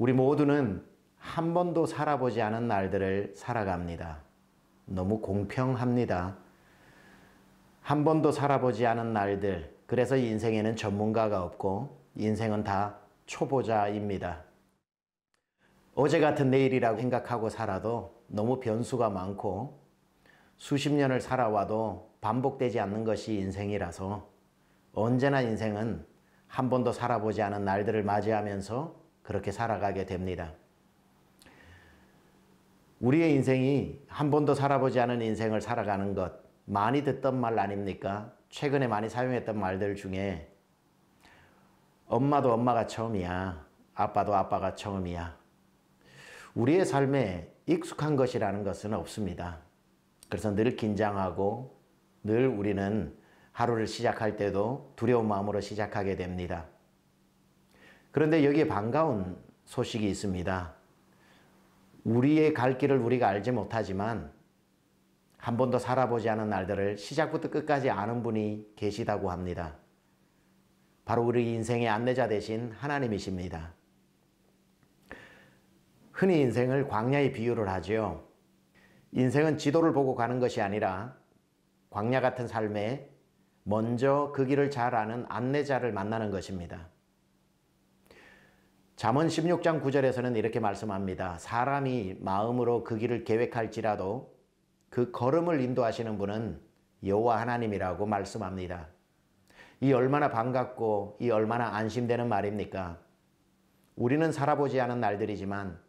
우리 모두는 한 번도 살아보지 않은 날들을 살아갑니다. 너무 공평합니다. 한 번도 살아보지 않은 날들. 그래서 인생에는 전문가가 없고 인생은 다 초보자입니다. 어제 같은 내일이라고 생각하고 살아도 너무 변수가 많고 수십 년을 살아와도 반복되지 않는 것이 인생이라서 언제나 인생은 한 번도 살아보지 않은 날들을 맞이하면서 그렇게 살아가게 됩니다. 우리의 인생이 한 번도 살아보지 않은 인생을 살아가는 것 많이 듣던 말 아닙니까? 최근에 많이 사용했던 말들 중에 엄마도 엄마가 처음이야. 아빠도 아빠가 처음이야. 우리의 삶에 익숙한 것이라는 것은 없습니다. 그래서 늘 긴장하고 늘 우리는 하루를 시작할 때도 두려운 마음으로 시작하게 됩니다. 그런데 여기에 반가운 소식이 있습니다. 우리의 갈 길을 우리가 알지 못하지만 한 번도 살아보지 않은 날들을 시작부터 끝까지 아는 분이 계시다고 합니다. 바로 우리 인생의 안내자 대신 하나님이십니다. 흔히 인생을 광야에 비유를 하지요. 인생은 지도를 보고 가는 것이 아니라 광야 같은 삶에 먼저 그 길을 잘 아는 안내자를 만나는 것입니다. 잠언 16장 9절에서는 이렇게 말씀합니다. 사람이 마음으로 그 길을 계획할지라도 그 걸음을 인도하시는 분은 여호와 하나님이라고 말씀합니다. 이 얼마나 반갑고 이 얼마나 안심되는 말입니까? 우리는 살아보지 않은 날들이지만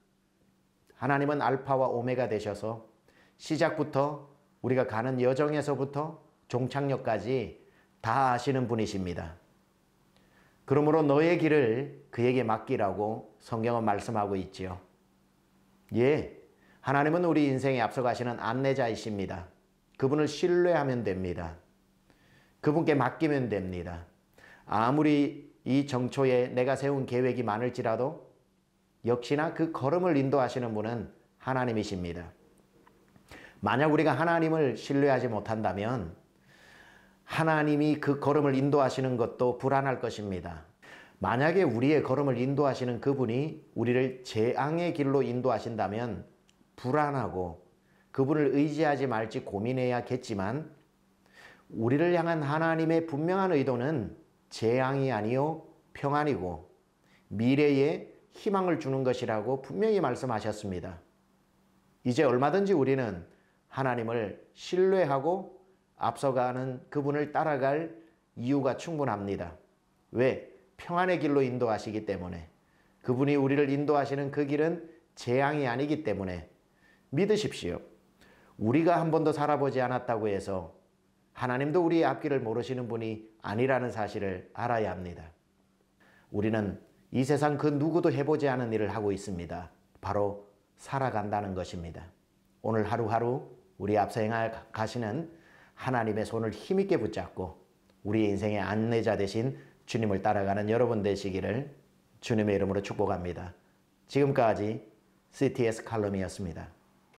하나님은 알파와 오메가 되셔서 시작부터 우리가 가는 여정에서부터 종착역까지 다 아시는 분이십니다. 그러므로 너의 길을 그에게 맡기라고 성경은 말씀하고 있지요. 예. 하나님은 우리 인생에 앞서가시는 안내자이십니다. 그분을 신뢰하면 됩니다. 그분께 맡기면 됩니다. 아무리 이 정초에 내가 세운 계획이 많을지라도 역시나 그 걸음을 인도하시는 분은 하나님이십니다. 만약 우리가 하나님을 신뢰하지 못한다면 하나님이 그 걸음을 인도하시는 것도 불안할 것입니다. 만약에 우리의 걸음을 인도하시는 그분이 우리를 재앙의 길로 인도하신다면 불안하고 그분을 의지하지 말지 고민해야겠지만 우리를 향한 하나님의 분명한 의도는 재앙이 아니요 평안이고 미래에 희망을 주는 것이라고 분명히 말씀하셨습니다. 이제 얼마든지 우리는 하나님을 신뢰하고 앞서가는 그분을 따라갈 이유가 충분합니다. 왜? 평안의 길로 인도하시기 때문에. 그분이 우리를 인도하시는 그 길은 재앙이 아니기 때문에 믿으십시오. 우리가 한 번도 살아보지 않았다고 해서 하나님도 우리의 앞길을 모르시는 분이 아니라는 사실을 알아야 합니다. 우리는 이 세상 그 누구도 해보지 않은 일을 하고 있습니다. 바로 살아간다는 것입니다. 오늘 하루하루 우리 앞서 행할 가시는 하나님의 손을 힘있게 붙잡고 우리의 인생의 안내자 대신 주님을 따라가는 여러분 되시기를 주님의 이름으로 축복합니다. 지금까지 CTS 칼럼이었습니다.